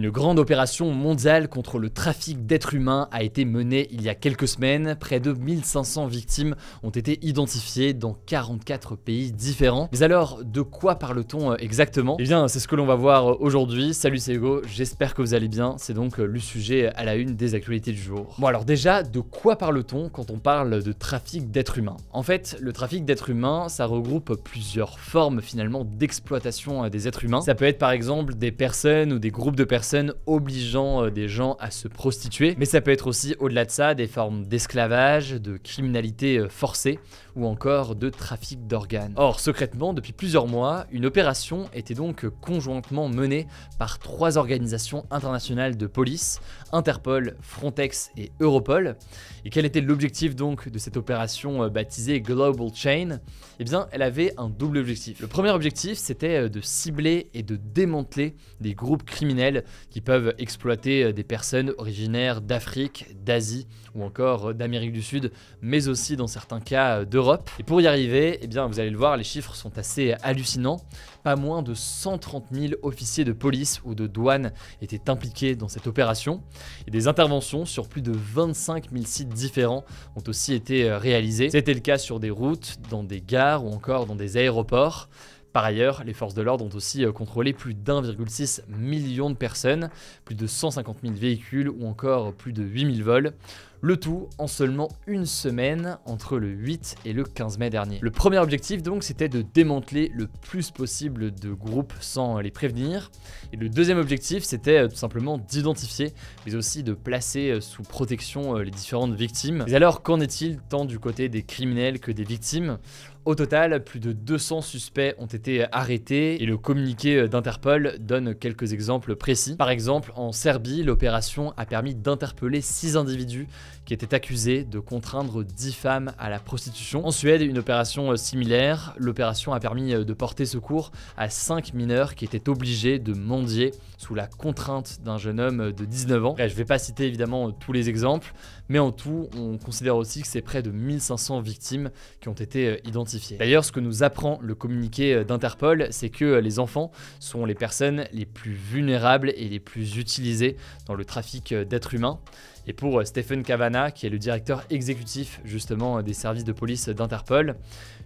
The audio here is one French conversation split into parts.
Une grande opération mondiale contre le trafic d'êtres humains a été menée il y a quelques semaines. Près de 1500 victimes ont été identifiées dans 44 pays différents. Mais alors, de quoi parle-t-on euh, exactement Eh bien, c'est ce que l'on va voir euh, aujourd'hui. Salut, c'est Hugo, j'espère que vous allez bien. C'est donc euh, le sujet à la une des actualités du jour. Bon alors déjà, de quoi parle-t-on quand on parle de trafic d'êtres humains En fait, le trafic d'êtres humains, ça regroupe plusieurs formes finalement d'exploitation des êtres humains. Ça peut être par exemple des personnes ou des groupes de personnes obligeant euh, des gens à se prostituer, mais ça peut être aussi au-delà de ça des formes d'esclavage, de criminalité euh, forcée ou encore de trafic d'organes. Or, secrètement, depuis plusieurs mois, une opération était donc conjointement menée par trois organisations internationales de police, Interpol, Frontex et Europol. Et quel était l'objectif donc de cette opération euh, baptisée Global Chain Eh bien, elle avait un double objectif. Le premier objectif, c'était de cibler et de démanteler des groupes criminels qui peuvent exploiter euh, des personnes originaires d'Afrique, d'Asie ou encore euh, d'Amérique du Sud, mais aussi dans certains cas euh, d'Europe. Et pour y arriver, eh bien, vous allez le voir, les chiffres sont assez hallucinants. Pas moins de 130 000 officiers de police ou de douane étaient impliqués dans cette opération. Et des interventions sur plus de 25 000 sites différents ont aussi été réalisées. C'était le cas sur des routes, dans des gares ou encore dans des aéroports. Par ailleurs, les forces de l'ordre ont aussi euh, contrôlé plus d'1,6 million de personnes, plus de 150 000 véhicules ou encore plus de 000 vols. Le tout en seulement une semaine entre le 8 et le 15 mai dernier. Le premier objectif donc c'était de démanteler le plus possible de groupes sans les prévenir. Et le deuxième objectif c'était euh, tout simplement d'identifier mais aussi de placer euh, sous protection les différentes victimes. Mais alors qu'en est-il tant du côté des criminels que des victimes au total, plus de 200 suspects ont été arrêtés et le communiqué d'Interpol donne quelques exemples précis. Par exemple, en Serbie, l'opération a permis d'interpeller 6 individus qui étaient accusés de contraindre 10 femmes à la prostitution. En Suède, une opération similaire, l'opération a permis de porter secours à 5 mineurs qui étaient obligés de mendier sous la contrainte d'un jeune homme de 19 ans. Je je vais pas citer évidemment tous les exemples, mais en tout, on considère aussi que c'est près de 1500 victimes qui ont été identifiées D'ailleurs, ce que nous apprend le communiqué euh, d'Interpol, c'est que euh, les enfants sont les personnes les plus vulnérables et les plus utilisées dans le trafic euh, d'êtres humains. Et pour Stephen Cavana, qui est le directeur exécutif justement des services de police d'Interpol,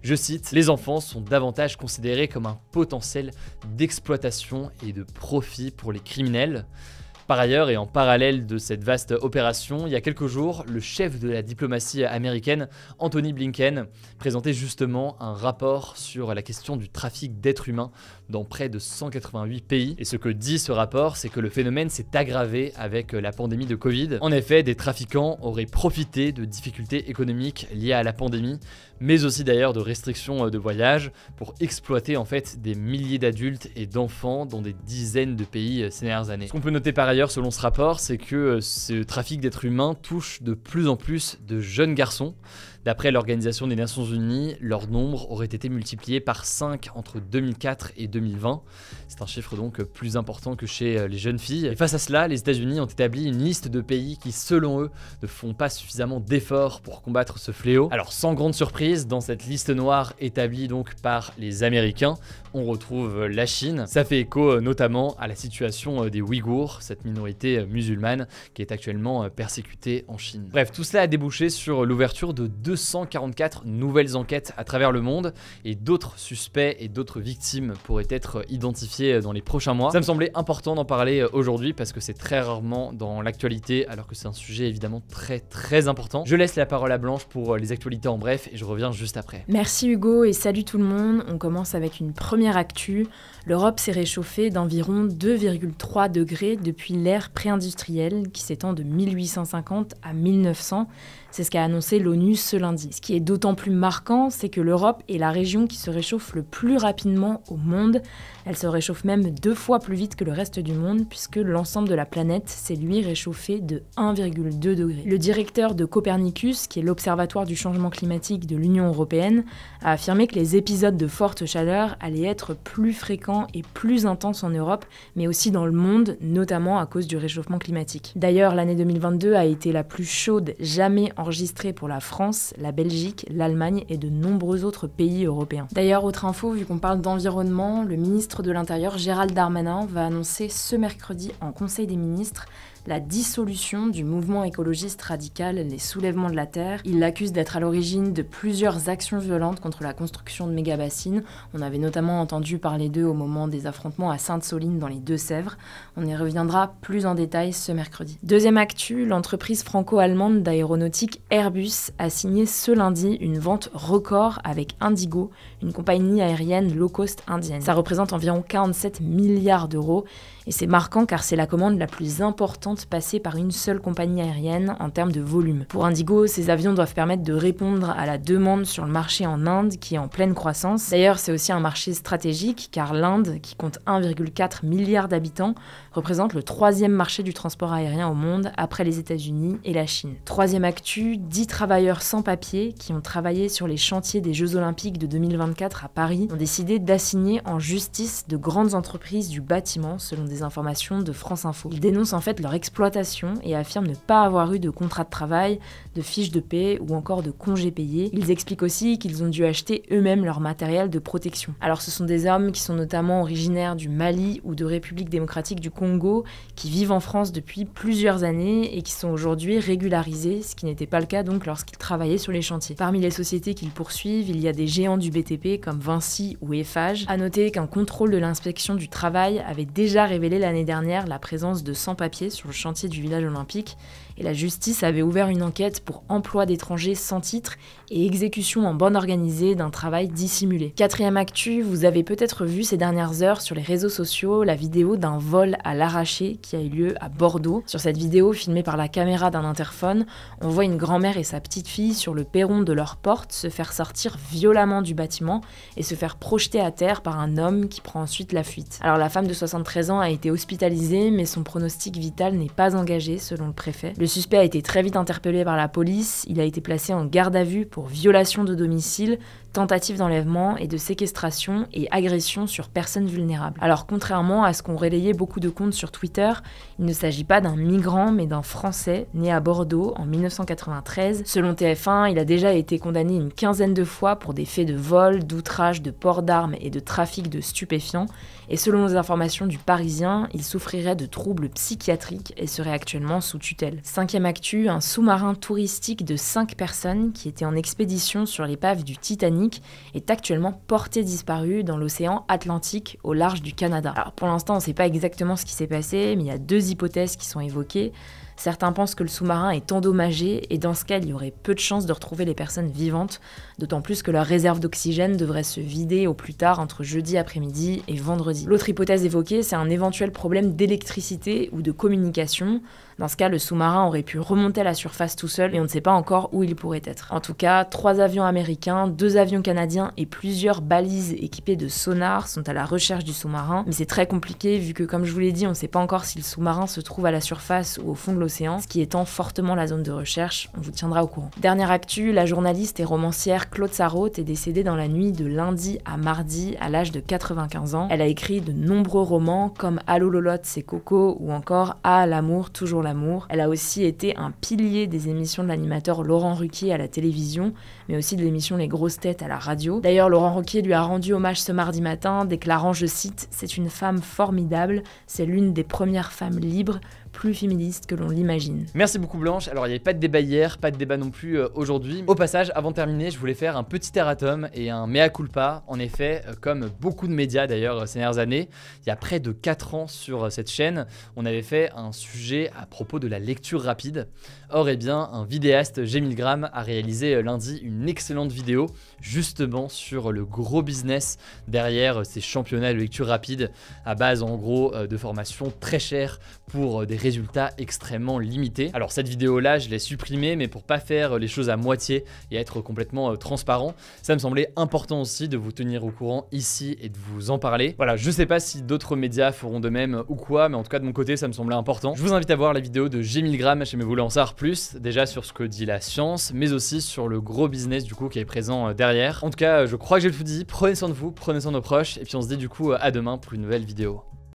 je cite, Les enfants sont davantage considérés comme un potentiel d'exploitation et de profit pour les criminels. Par ailleurs, et en parallèle de cette vaste opération, il y a quelques jours, le chef de la diplomatie américaine, Anthony Blinken, présentait justement un rapport sur la question du trafic d'êtres humains dans près de 188 pays. Et ce que dit ce rapport, c'est que le phénomène s'est aggravé avec la pandémie de Covid. En effet, des trafiquants auraient profité de difficultés économiques liées à la pandémie, mais aussi d'ailleurs de restrictions de voyage pour exploiter en fait des milliers d'adultes et d'enfants dans des dizaines de pays ces dernières années. Ce qu'on peut noter par selon ce rapport, c'est que euh, ce trafic d'êtres humains touche de plus en plus de jeunes garçons. D'après l'Organisation des Nations Unies, leur nombre aurait été multiplié par 5 entre 2004 et 2020. C'est un chiffre donc plus important que chez euh, les jeunes filles. Et face à cela, les États-Unis ont établi une liste de pays qui, selon eux, ne font pas suffisamment d'efforts pour combattre ce fléau. Alors sans grande surprise, dans cette liste noire établie donc par les Américains, on retrouve euh, la Chine. Ça fait écho notamment à la situation des Ouïghours, minorité euh, musulmane qui est actuellement euh, persécutée en Chine. Bref, tout cela a débouché sur l'ouverture de 244 nouvelles enquêtes à travers le monde et d'autres suspects et d'autres victimes pourraient être euh, identifiés dans les prochains mois. Ça me semblait important d'en parler aujourd'hui parce que c'est très rarement dans l'actualité alors que c'est un sujet évidemment très très important. Je laisse la parole à Blanche pour les actualités en bref et je reviens juste après. Merci Hugo et salut tout le monde. On commence avec une première actu. L'Europe s'est réchauffée d'environ 2,3 degrés depuis l'ère pré-industrielle qui s'étend de 1850 à 1900. C'est ce qu'a annoncé l'ONU ce lundi. Ce qui est d'autant plus marquant, c'est que l'Europe est la région qui se réchauffe le plus rapidement au monde. Elle se réchauffe même deux fois plus vite que le reste du monde, puisque l'ensemble de la planète s'est lui réchauffé de 1,2 degré. Le directeur de Copernicus, qui est l'observatoire du changement climatique de l'Union européenne, a affirmé que les épisodes de forte chaleur allaient être plus fréquents et plus intenses en Europe, mais aussi dans le monde, notamment à cause du réchauffement climatique. D'ailleurs, l'année 2022 a été la plus chaude jamais enregistrée pour la France, la Belgique, l'Allemagne et de nombreux autres pays européens. D'ailleurs, autre info, vu qu'on parle d'environnement, le ministre de l'Intérieur Gérald Darmanin va annoncer ce mercredi en Conseil des ministres la dissolution du mouvement écologiste radical Les Soulèvements de la Terre. Il l'accuse d'être à l'origine de plusieurs actions violentes contre la construction de mégabassines. On avait notamment entendu parler d'eux au moment des affrontements à Sainte-Soline dans les Deux-Sèvres. On y reviendra plus en détail ce mercredi. Deuxième actu, l'entreprise franco-allemande d'aéronautique Airbus a signé ce lundi une vente record avec Indigo, une compagnie aérienne low cost indienne. Ça représente environ 47 milliards d'euros et c'est marquant car c'est la commande la plus importante passée par une seule compagnie aérienne en termes de volume. Pour Indigo, ces avions doivent permettre de répondre à la demande sur le marché en Inde qui est en pleine croissance. D'ailleurs, c'est aussi un marché stratégique car l'Inde, qui compte 1,4 milliard d'habitants, représente le troisième marché du transport aérien au monde après les États-Unis et la Chine. Troisième actu, 10 travailleurs sans papier qui ont travaillé sur les chantiers des Jeux Olympiques de 2024 à Paris ont décidé d'assigner en justice de grandes entreprises du bâtiment selon des informations de France Info. Ils dénoncent en fait leur exploitation et affirment ne pas avoir eu de contrat de travail, de fiche de paix ou encore de congés payés. Ils expliquent aussi qu'ils ont dû acheter eux-mêmes leur matériel de protection. Alors ce sont des hommes qui sont notamment originaires du Mali ou de République démocratique du Congo, qui vivent en France depuis plusieurs années et qui sont aujourd'hui régularisés, ce qui n'était pas le cas donc lorsqu'ils travaillaient sur les chantiers. Parmi les sociétés qu'ils poursuivent, il y a des géants du BTP comme Vinci ou Eiffage. À noter qu'un contrôle de l'inspection du travail avait déjà révélé révélé l'année dernière la présence de 100 papiers sur le chantier du village olympique la justice avait ouvert une enquête pour emploi d'étrangers sans titre et exécution en bande organisée d'un travail dissimulé. Quatrième actu, vous avez peut-être vu ces dernières heures sur les réseaux sociaux la vidéo d'un vol à l'arraché qui a eu lieu à Bordeaux. Sur cette vidéo filmée par la caméra d'un interphone, on voit une grand-mère et sa petite-fille sur le perron de leur porte se faire sortir violemment du bâtiment et se faire projeter à terre par un homme qui prend ensuite la fuite. Alors la femme de 73 ans a été hospitalisée mais son pronostic vital n'est pas engagé selon le préfet. Le suspect a été très vite interpellé par la police. Il a été placé en garde à vue pour violation de domicile, tentative d'enlèvement et de séquestration et agression sur personnes vulnérables. Alors contrairement à ce qu'ont relayé beaucoup de comptes sur Twitter, il ne s'agit pas d'un migrant mais d'un Français né à Bordeaux en 1993. Selon TF1, il a déjà été condamné une quinzaine de fois pour des faits de vol, d'outrage, de port d'armes et de trafic de stupéfiants, et selon les informations du Parisien, il souffrirait de troubles psychiatriques et serait actuellement sous tutelle. Cinquième actu, un sous-marin touristique de 5 personnes qui était en expédition sur l'épave du Titanic est actuellement porté disparu dans l'océan Atlantique au large du Canada. pour l'instant, on ne sait pas exactement ce qui s'est passé, mais il y a deux hypothèses qui sont évoquées. Certains pensent que le sous-marin est endommagé et dans ce cas, il y aurait peu de chances de retrouver les personnes vivantes, d'autant plus que leur réserve d'oxygène devrait se vider au plus tard entre jeudi après-midi et vendredi. L'autre hypothèse évoquée, c'est un éventuel problème d'électricité ou de communication. Dans ce cas, le sous-marin aurait pu remonter à la surface tout seul et on ne sait pas encore où il pourrait être. En tout cas, trois avions américains, deux avions canadiens et plusieurs balises équipées de sonars sont à la recherche du sous-marin, mais c'est très compliqué vu que, comme je vous l'ai dit, on ne sait pas encore si le sous-marin se trouve à la surface ou au fond de l'océan, ce qui étend fortement la zone de recherche. On vous tiendra au courant. Dernière actu, la journaliste et romancière Claude Sarraute est décédée dans la nuit de lundi à mardi à l'âge de 95 ans. Elle a écrit de nombreux romans comme Allô Lolotte, c'est Coco ou encore À l'amour, toujours l'amour elle a aussi été un pilier des émissions de l'animateur Laurent Ruquier à la télévision, mais aussi de l'émission Les Grosses Têtes à la radio. D'ailleurs, Laurent Ruquier lui a rendu hommage ce mardi matin, déclarant, je cite, C'est une femme formidable, c'est l'une des premières femmes libres, plus féministe que l'on l'imagine. Merci beaucoup Blanche. Alors il n'y avait pas de débat hier, pas de débat non plus euh, aujourd'hui. Au passage, avant de terminer, je voulais faire un petit erratum et un mea culpa. En effet, euh, comme beaucoup de médias d'ailleurs euh, ces dernières années, il y a près de 4 ans sur cette chaîne, on avait fait un sujet à propos de la lecture rapide. Or eh bien, un vidéaste g a réalisé lundi une excellente vidéo justement sur le gros business derrière ces championnats de lecture rapide à base en gros de formations très chères pour des résultats extrêmement limités. Alors cette vidéo là je l'ai supprimée mais pour pas faire les choses à moitié et être complètement euh, transparent, ça me semblait important aussi de vous tenir au courant ici et de vous en parler. Voilà, je sais pas si d'autres médias feront de même ou quoi, mais en tout cas de mon côté ça me semblait important. Je vous invite à voir la vidéo de g 1000 mes chez en Plus, déjà sur ce que dit la science, mais aussi sur le gros business du coup qui est présent euh, derrière. En tout cas, je crois que j'ai tout dit, prenez soin de vous, prenez soin de nos proches, et puis on se dit du coup euh, à demain pour une nouvelle vidéo.